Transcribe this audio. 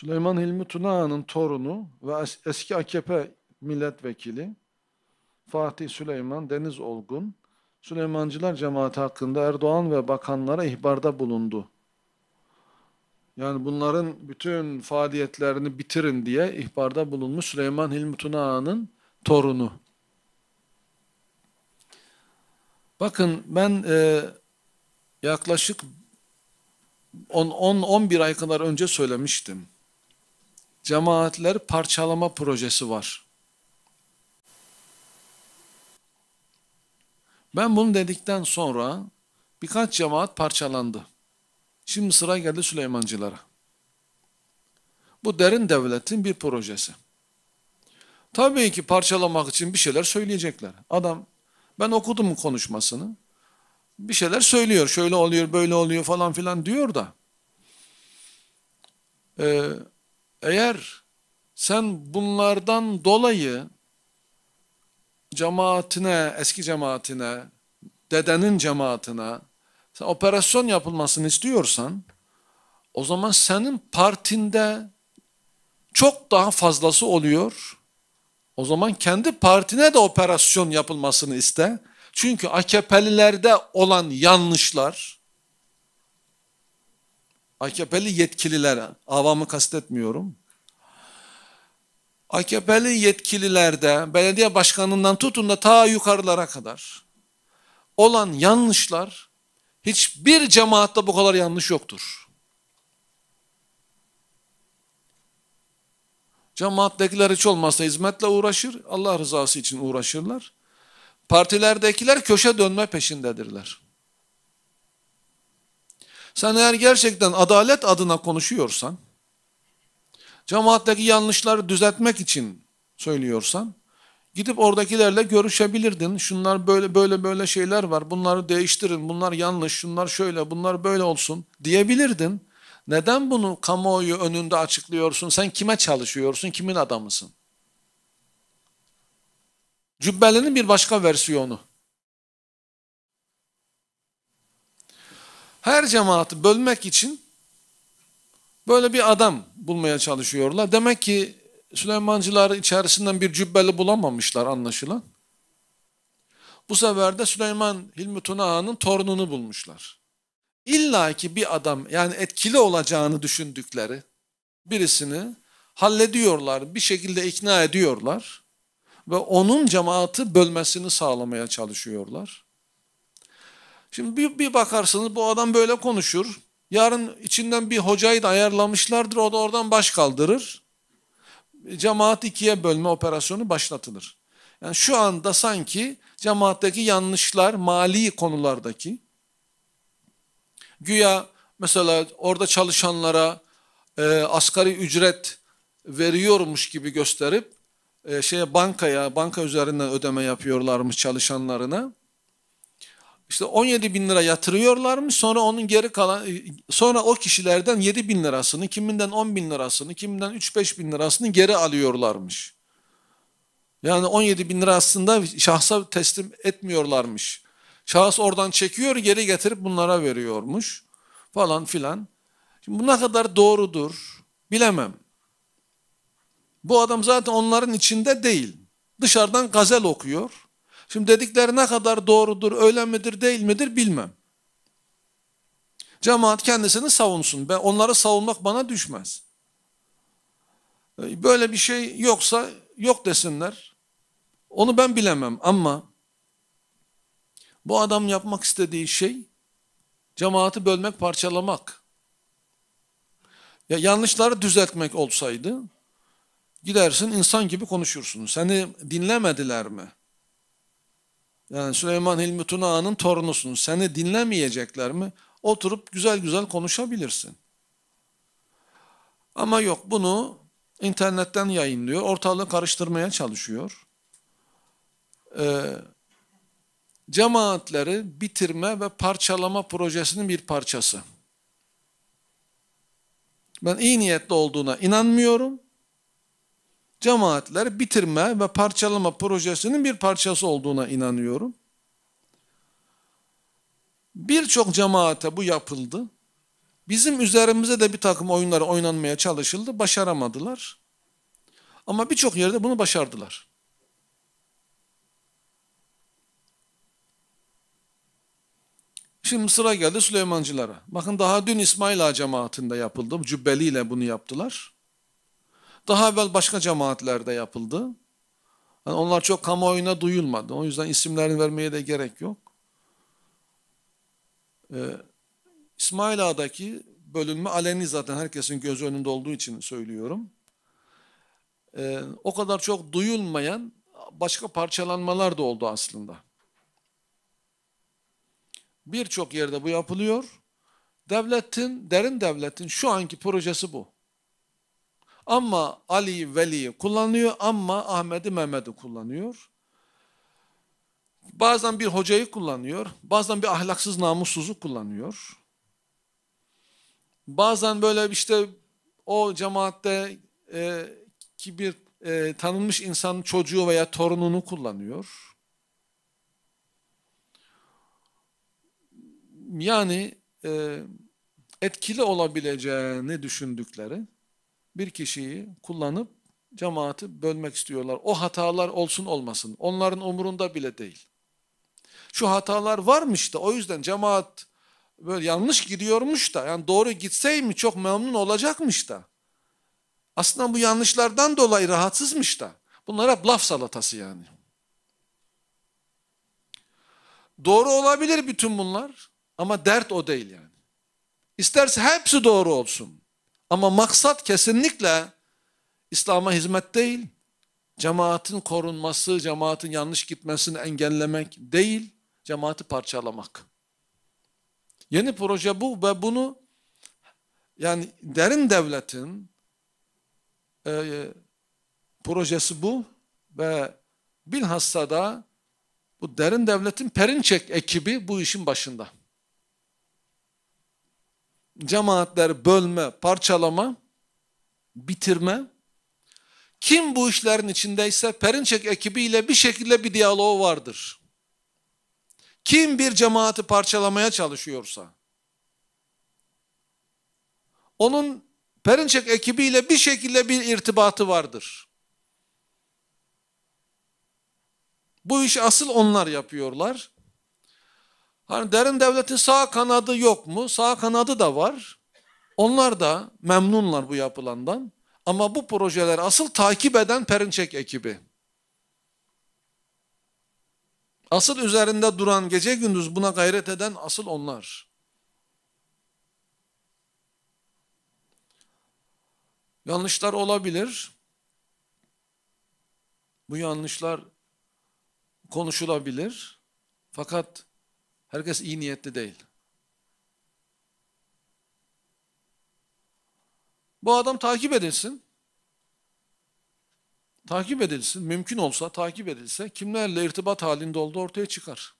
Süleyman Hilmi Tunağan'ın torunu ve eski AKP milletvekili Fatih Süleyman Deniz Olgun, Süleymancılar cemaati hakkında Erdoğan ve bakanlara ihbarda bulundu. Yani bunların bütün faaliyetlerini bitirin diye ihbarda bulunmuş Süleyman Hilmi Tunağan'ın torunu. Bakın ben e, yaklaşık 10-11 ay kadar önce söylemiştim cemaatleri parçalama projesi var. Ben bunu dedikten sonra birkaç cemaat parçalandı. Şimdi sıra geldi Süleymancılara. Bu derin devletin bir projesi. Tabii ki parçalamak için bir şeyler söyleyecekler. Adam ben okudum konuşmasını. Bir şeyler söylüyor. Şöyle oluyor, böyle oluyor falan filan diyor da. Ee, eğer sen bunlardan dolayı cemaatine, eski cemaatine, dedenin cemaatine sen operasyon yapılmasını istiyorsan o zaman senin partinde çok daha fazlası oluyor. O zaman kendi partine de operasyon yapılmasını iste. Çünkü AKP'lilerde olan yanlışlar, AKP'li yetkililer, avamı kastetmiyorum. AKP'li yetkililerde, belediye başkanından tutun da ta yukarılara kadar olan yanlışlar hiçbir cemaatte bu kadar yanlış yoktur. Cemaattekiler hiç olmazsa hizmetle uğraşır, Allah rızası için uğraşırlar. Partilerdekiler köşe dönme peşindedirler. Sen eğer gerçekten adalet adına konuşuyorsan, cemaatteki yanlışları düzeltmek için söylüyorsan, gidip oradakilerle görüşebilirdin. Şunlar böyle böyle böyle şeyler var, bunları değiştirin, bunlar yanlış, şunlar şöyle, bunlar böyle olsun diyebilirdin. Neden bunu kamuoyu önünde açıklıyorsun? Sen kime çalışıyorsun, kimin adamısın? Cübbelinin bir başka versiyonu. her cemaati bölmek için böyle bir adam bulmaya çalışıyorlar. Demek ki Süleymancılar içerisinden bir cübbeli bulamamışlar anlaşılan. Bu sefer de Süleyman Hilmi Tuna Ağa'nın torununu bulmuşlar. İlla ki bir adam yani etkili olacağını düşündükleri birisini hallediyorlar, bir şekilde ikna ediyorlar ve onun cemaati bölmesini sağlamaya çalışıyorlar. Şimdi bir, bir bakarsınız bu adam böyle konuşur. Yarın içinden bir hocayı da ayarlamışlardır. O da oradan baş kaldırır. Cemaat ikiye bölme operasyonu başlatılır. Yani şu anda sanki cemaatteki yanlışlar mali konulardaki güya mesela orada çalışanlara e, asgari ücret veriyormuş gibi gösterip e, şeye bankaya banka üzerinden ödeme yapıyorlarmış çalışanlarına işte 17 bin lira yatırıyorlarmış sonra onun geri kalan e, sonra o kişilerden 7 bin lirasını kiminden 10 bin lirasını kiminden 3-5 bin lirasını geri alıyorlarmış. Yani 17 bin lira aslında şahsa teslim etmiyorlarmış. Şahıs oradan çekiyor geri getirip bunlara veriyormuş falan filan. Şimdi bu ne kadar doğrudur bilemem. Bu adam zaten onların içinde değil. Dışarıdan gazel okuyor. Şimdi dedikleri ne kadar doğrudur, öyle midir, değil midir bilmem. Cemaat kendisini savunsun. Ben onları savunmak bana düşmez. E, böyle bir şey yoksa yok desinler. Onu ben bilemem ama bu adam yapmak istediği şey cemaati bölmek, parçalamak. Ya yanlışları düzeltmek olsaydı gidersin insan gibi konuşursun. Seni dinlemediler mi? Yani Süleyman Hilmi Tunağan'ın torunusun. Seni dinlemeyecekler mi? Oturup güzel güzel konuşabilirsin. Ama yok bunu internetten yayınlıyor. Ortalığı karıştırmaya çalışıyor. Ee, cemaatleri bitirme ve parçalama projesinin bir parçası. Ben iyi niyetli olduğuna inanmıyorum. Cemaatleri bitirme ve parçalama projesinin bir parçası olduğuna inanıyorum. Birçok cemaate bu yapıldı. Bizim üzerimize de bir takım oyunlar oynanmaya çalışıldı. Başaramadılar. Ama birçok yerde bunu başardılar. Şimdi sıra geldi Süleymancılara. Bakın daha dün İsmail Ağa cemaatinde yapıldı. Cübbeliyle bunu yaptılar. Daha evvel başka cemaatlerde yapıldı. Yani onlar çok kamuoyuna duyulmadı. O yüzden isimlerini vermeye de gerek yok. Ee, İsmail Ağa'daki bölünme aleni zaten herkesin gözü önünde olduğu için söylüyorum. Ee, o kadar çok duyulmayan başka parçalanmalar da oldu aslında. Birçok yerde bu yapılıyor. Devletin, derin devletin şu anki projesi bu. Ama Ali Veli'yi kullanıyor ama Ahmet'i Mehmet'i kullanıyor. Bazen bir hocayı kullanıyor. Bazen bir ahlaksız namussuzu kullanıyor. Bazen böyle işte o cemaatte e, ki bir e, tanınmış insanın çocuğu veya torununu kullanıyor. Yani e, etkili olabileceğini düşündükleri bir kişiyi kullanıp cemaati bölmek istiyorlar. O hatalar olsun olmasın. Onların umurunda bile değil. Şu hatalar varmış da o yüzden cemaat böyle yanlış gidiyormuş da yani doğru gitseymiş çok memnun olacakmış da. Aslında bu yanlışlardan dolayı rahatsızmış da. bunlara hep laf salatası yani. Doğru olabilir bütün bunlar ama dert o değil yani. İsterse hepsi doğru olsun. Ama maksat kesinlikle İslam'a hizmet değil. Cemaatin korunması, cemaatin yanlış gitmesini engellemek değil, cemaati parçalamak. Yeni proje bu ve bunu yani derin devletin e, projesi bu ve bilhassa da bu derin devletin Perinçek ekibi bu işin başında. Cemaatler bölme, parçalama, bitirme. Kim bu işlerin içindeyse Perinçek ekibiyle bir şekilde bir diyaloğu vardır. Kim bir cemaati parçalamaya çalışıyorsa onun Perinçek ekibiyle bir şekilde bir irtibatı vardır. Bu iş asıl onlar yapıyorlar. Hani derin devletin sağ kanadı yok mu? Sağ kanadı da var. Onlar da memnunlar bu yapılandan. Ama bu projeler asıl takip eden Perinçek ekibi. Asıl üzerinde duran gece gündüz buna gayret eden asıl onlar. Yanlışlar olabilir. Bu yanlışlar konuşulabilir. Fakat Herkes iyi niyetli değil. Bu adam takip edilsin. Takip edilsin, mümkün olsa takip edilse kimlerle irtibat halinde olduğu ortaya çıkar.